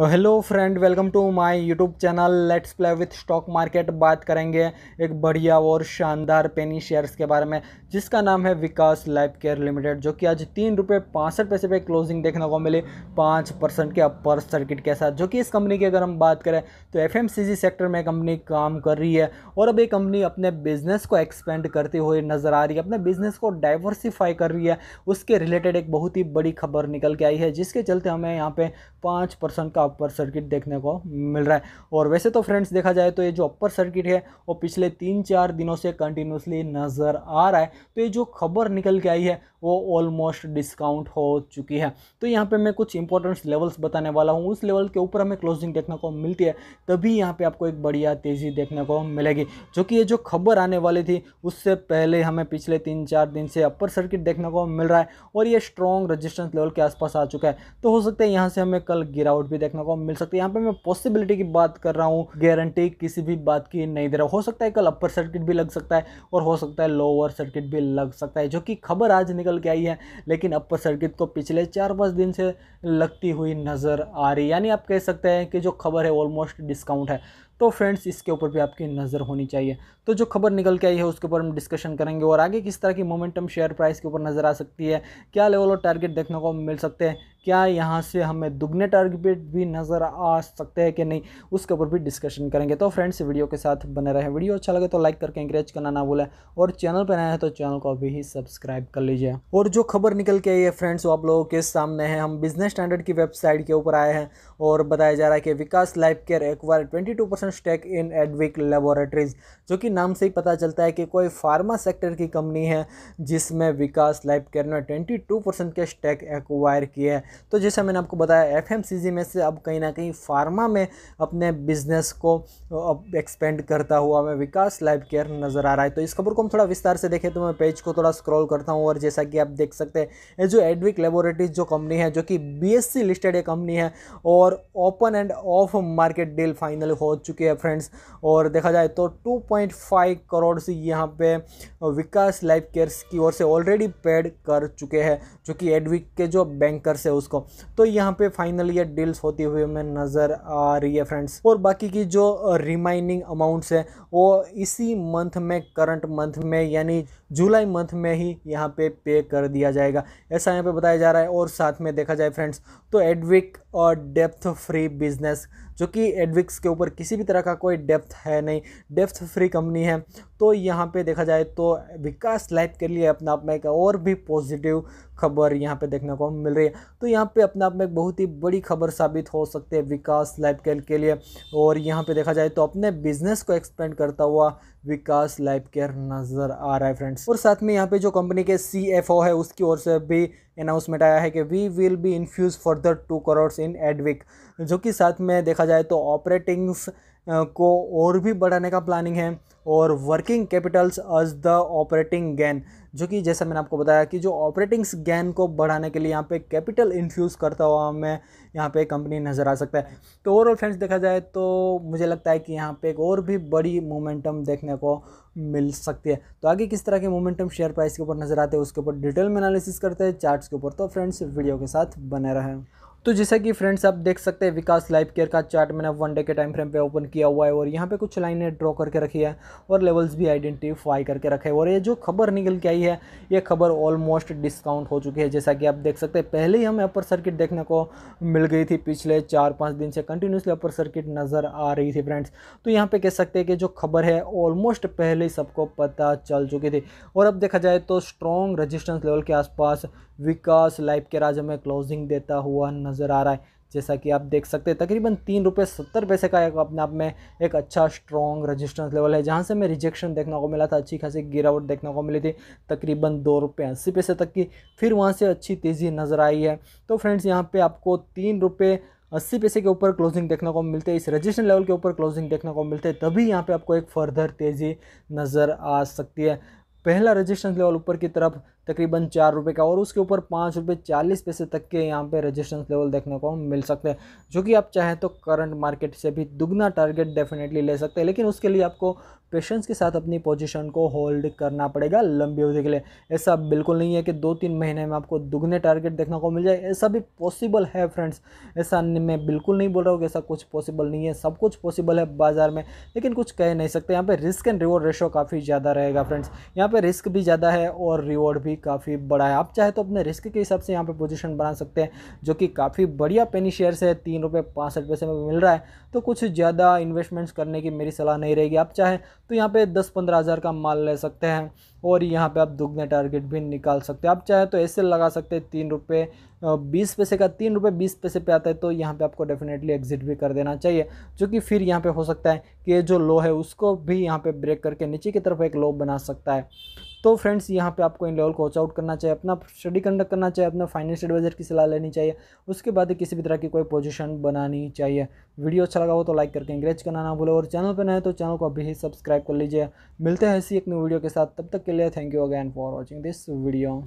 hello friend welcome to my YouTube channel let's play with stock market बात करेंगे एक बढ़िया और शानदार पेनी शेयर्स के बारे में जिसका नाम है विकास लाइफ केयर लिमिटेड जो कि आज तीन रुपये पाँसठ पैसे पे क्लोजिंग देखने को मिली पाँच परसेंट के अपर सर्किट के साथ जो कि इस कंपनी की अगर हम बात करें तो एफ सेक्टर में कंपनी काम कर रही है और अब ये कंपनी अपने बिजनेस को एक्सपेंड करती हुई नज़र आ रही है अपने बिजनेस को डाइवर्सीफाई कर रही है उसके रिलेटेड एक बहुत ही बड़ी खबर निकल के आई है जिसके चलते हमें यहाँ पर पाँच का का अपर सर्किट देखने को मिल रहा है और वैसे तो फ्रेंड्स देखा जाए तो ये जो अपर सर्किट है वो पिछले तीन चार दिनों से कंटिन्यूसली नज़र आ रहा है तो ये जो खबर निकल के आई है वो ऑलमोस्ट डिस्काउंट हो चुकी है तो यहाँ पर मैं कुछ इंपॉर्टेंट लेवल्स बताने वाला हूँ उस लेवल के ऊपर हमें क्लोजिंग देखने को मिलती है तभी यहाँ पर आपको एक बढ़िया तेज़ी देखने को मिलेगी जो कि ये जो खबर आने वाली थी उससे पहले हमें पिछले तीन चार दिन से अपर सर्किट देखने को मिल रहा है और ये स्ट्रॉन्ग रजिस्टेंस लेवल के आसपास आ चुका है तो हो सकता है यहाँ से हमें कल गिरावट भी देखने देखने को मिल सकती है यहाँ पे मैं पॉसिबिलिटी की बात कर रहा हूँ गारंटी किसी भी बात की नहीं दे रहा हो सकता है कल अपर सर्किट भी लग सकता है और हो सकता है लोअर सर्किट भी लग सकता है जो कि खबर आज निकल के आई है लेकिन अपर सर्किट को पिछले चार पाँच दिन से लगती हुई नज़र आ रही यानी आप कह सकते हैं कि जो खबर है ऑलमोस्ट डिस्काउंट है तो फ्रेंड्स इसके ऊपर भी आपकी नज़र होनी चाहिए तो जो खबर निकल के आई है उसके ऊपर हम डिस्कशन करेंगे और आगे किस तरह की मोमेंटम शेयर प्राइस के ऊपर नज़र आ सकती है क्या लेवल और टारगेट देखने को मिल सकते हैं क्या यहाँ से हमें दुगने टारगेट भी भी नज़र आ सकते हैं कि नहीं उसके ऊपर भी डिस्कशन करेंगे तो फ्रेंड्स वीडियो के साथ बने रहें वीडियो अच्छा लगे तो लाइक करके इंकरेज करना ना भूलें और चैनल पर नया है तो चैनल को अभी ही सब्सक्राइब कर लीजिए और जो खबर निकल के आई है फ्रेंड्स वो आप लोगों के सामने है हम बिजनेस स्टैंडर्ड की वेबसाइट के ऊपर आए हैं और बताया जा रहा है कि Vikas life care acquire twenty two percent stake in Advik laboratories जो कि नाम से ही पता चलता है कि कोई फार्मा सेक्टर की कंपनी है जिसमें विकास लाइफ केयर ने ट्वेंटी टू परसेंट के स्टेक एक्वायर किए हैं तो जैसा मैंने आपको बताया एफ में से अब अब कहीं ना कहीं फार्मा में अपने बिजनेस को अब एक्सपेंड करता हुआ हमें विकास लाइफ केयर नज़र आ रहा है तो इस खबर को हम थोड़ा विस्तार से देखें तो मैं पेज को थोड़ा स्क्रॉल करता हूँ और जैसा कि आप देख सकते हैं ये जो एडविक लेबोरेटरीज जो कंपनी है जो कि बी लिस्टेड एक कंपनी है और open and off market deal final हो चुकी है फ्रेंड्स और देखा जाए तो टू करोड़ से यहाँ पे विकास लाइफ केयर्स की ओर से ऑलरेडी पेड कर चुके हैं जो कि एडविक के जो बैंकर्स है उसको तो यहाँ पे फाइनल ये डील्स होती हुए हमें नज़र आ रही है फ्रेंड्स और बाकी की जो रिमाइनिंग अमाउंट्स है वो इसी मंथ में करंट मंथ में यानी जुलाई मंथ में ही यहाँ पे पे कर दिया जाएगा ऐसा यहाँ पे बताया जा रहा है और साथ में देखा जाए फ्रेंड्स तो एडविक और डेप्थ फ्री बिजनेस जो कि एडविक्स के ऊपर किसी भी तरह का कोई डेप्थ है नहीं डेप्थ फ्री कंपनी है तो यहाँ पे देखा जाए तो विकास लाइफ के लिए अपना आप में एक और भी पॉजिटिव खबर यहाँ पे देखने को मिल रही है तो यहाँ पे अपने आप में एक बहुत ही बड़ी खबर साबित हो सकती है विकास लाइफ केयर के लिए और यहाँ पे देखा जाए तो अपने बिजनेस को एक्सपेंड करता हुआ विकास लाइफ केयर नज़र आ रहा है फ्रेंड्स और साथ में यहाँ पे जो कंपनी के सी है उसकी ओर से भी अनाउंसमेंट आया है कि we will be infuse further two crore in Advik जो कि साथ में देखा जाए तो ऑपरेटिंग्स को और भी बढ़ाने का प्लानिंग है और working capitals as the operating gain जो कि जैसा मैंने आपको बताया कि जो ऑपरेटिंग्स गैन को बढ़ाने के लिए यहाँ पे कैपिटल इन्फ्यूज़ करता हुआ हमें यहाँ पे कंपनी नज़र आ सकता है तो ओवरऑल फ्रेंड्स देखा जाए तो मुझे लगता है कि यहाँ पे एक और भी बड़ी मोमेंटम देखने को मिल सकती है तो आगे किस तरह के मोमेंटम शेयर प्राइस के ऊपर नज़र आते हैं उसके ऊपर डिटेल में एनालिसिस करते हैं चार्ट्स के ऊपर तो फ्रेंड्स वीडियो के साथ बने रहें तो जैसा कि फ्रेंड्स आप देख सकते हैं विकास लाइफ केयर का चार्ट मैंने वन डे के टाइम फ्रेम पे ओपन किया हुआ है और यहाँ पे कुछ लाइनें ड्रॉ करके रखी है और लेवल्स भी आइडेंटिफाई करके रखे हैं और ये जो खबर निकल के आई है ये खबर ऑलमोस्ट डिस्काउंट हो चुकी है जैसा कि आप देख सकते हैं पहले ही हमें अपर सर्किट देखने को मिल गई थी पिछले चार पाँच दिन से कंटिन्यूसली अपर सर्किट नज़र आ रही थी फ्रेंड्स तो यहाँ पर कह सकते हैं कि जो खबर है ऑलमोस्ट पहले ही सबको पता चल चुकी थी और अब देखा जाए तो स्ट्रॉन्ग रजिस्टेंस लेवल के आसपास विकास लाइफ केयर आज हमें क्लोजिंग देता हुआ नजर नज़र आ रहा है जैसा कि आप देख सकते हैं तकरीबन तीन रुपये सत्तर पैसे का एक अपने आप में एक अच्छा स्ट्रॉन्ग रजिस्टेंस लेवल है जहाँ से मैं रिजेक्शन देखने को मिला था अच्छी खासी गिरावट देखने को मिली थी तकरीबन दो रुपये अस्सी पैसे तक की फिर वहाँ से अच्छी तेज़ी नज़र आई है तो फ्रेंड्स यहाँ पर आपको तीन रुपये अस्सी पैसे के ऊपर क्लोजिंग देखने को मिलते इस रजिस्ट्रेशन लेवल के ऊपर क्लोजिंग देखने को मिलते तभी यहाँ पर आपको एक फर्दर तेज़ी नज़र आ सकती है पहला रजिस्ट्रेंस लेवल ऊपर की तरफ तकरीबन चार रुपये का और उसके ऊपर पाँच रुपये चालीस पैसे तक के यहाँ पे रजिस्टेंस लेवल देखने को मिल सकते हैं जो कि आप चाहें तो करंट मार्केट से भी दुगना टारगेट डेफिनेटली ले सकते हैं लेकिन उसके लिए आपको पेशेंस के साथ अपनी पोजीशन को होल्ड करना पड़ेगा लंबी अवधि के लिए ऐसा बिल्कुल नहीं है कि दो तीन महीने में आपको दुगने टारगेट देखने को मिल जाए ऐसा भी पॉसिबल है फ्रेंड्स ऐसा मैं बिल्कुल नहीं बोल रहा हूँ कि ऐसा कुछ पॉसिबल नहीं है सब कुछ पॉसिबल है बाजार में लेकिन कुछ कह नहीं सकते यहाँ पर रिस्क एंड रिवॉर्ड रेशो काफ़ी ज़्यादा रहेगा फ्रेंड्स यहाँ पर रिस्क भी ज़्यादा है और रिवॉर्ड भी भी काफ़ी बड़ा है आप चाहे तो अपने रिस्क के हिसाब से यहाँ पे पोजीशन बना सकते हैं जो कि काफ़ी बढ़िया पेनी शेयर से तीन रुपये पाँसठ पैसे में मिल रहा है तो कुछ ज़्यादा इन्वेस्टमेंट्स करने की मेरी सलाह नहीं रहेगी आप चाहें तो यहाँ पर दस पंद्रह हज़ार का माल ले सकते हैं और यहाँ पर आप दुगने टारगेट भी निकाल सकते हैं आप चाहें तो ऐसे लगा सकते हैं तीन रुपये बीस पैसे का तीन रुपये बीस पैसे पे आता है तो यहाँ पे आपको डेफिनेटली एग्जिट भी कर देना चाहिए जो कि फिर यहाँ पे हो सकता है कि जो लो है उसको भी यहाँ पे ब्रेक करके नीचे की तरफ एक लो बना सकता है तो फ्रेंड्स यहाँ पे आपको इन लेवल को वॉच आउट करना चाहिए अपना स्टडी कंडक्ट करना चाहिए अपना फाइनेंशियल एडवाइजर की सलाह लेनी चाहिए उसके बाद किसी भी तरह की कोई पोजीशन बनानी चाहिए वीडियो अच्छा लगा हो तो लाइक करके इंग्रेज करना ना भूलो और चैनल पर नए तो चैनल को अभी ही सब्सक्राइब कर लीजिए मिलते हैं ऐसी एक न्यू वीडियो के साथ तब तक के लिए thank you again for watching this video